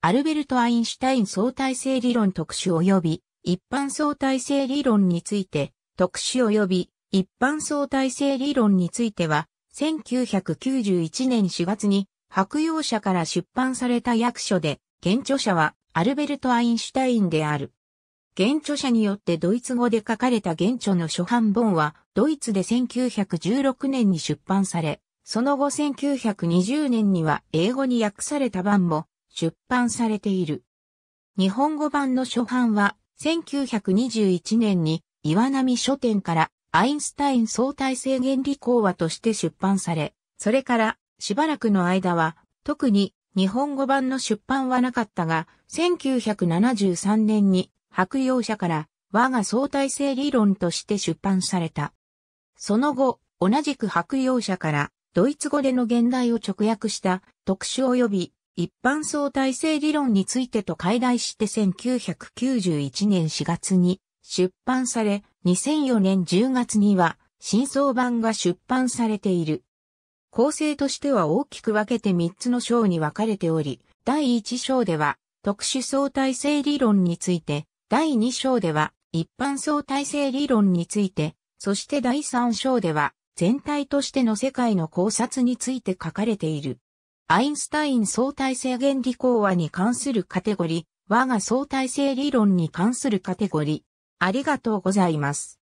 アルベルト・アインシュタイン相対性理論特集及び一般相対性理論について特集及び一般相対性理論については1991年4月に白洋社から出版された役所で現著者はアルベルト・アインシュタインである。現著者によってドイツ語で書かれた現著の初版本はドイツで1916年に出版され、その後1920年には英語に訳された版も出版されている。日本語版の初版は、1921年に岩波書店からアインスタイン相対性原理講話として出版され、それからしばらくの間は特に日本語版の出版はなかったが、1973年に白洋社から我が相対性理論として出版された。その後、同じく白洋社からドイツ語での現代を直訳した特殊及び一般相対性理論についてと解題して1991年4月に出版され、2004年10月には新装版が出版されている。構成としては大きく分けて3つの章に分かれており、第1章では特殊相対性理論について、第2章では一般相対性理論について、そして第3章では全体としての世界の考察について書かれている。アインシュタイン相対性原理講話に関するカテゴリ、我が相対性理論に関するカテゴリ。ありがとうございます。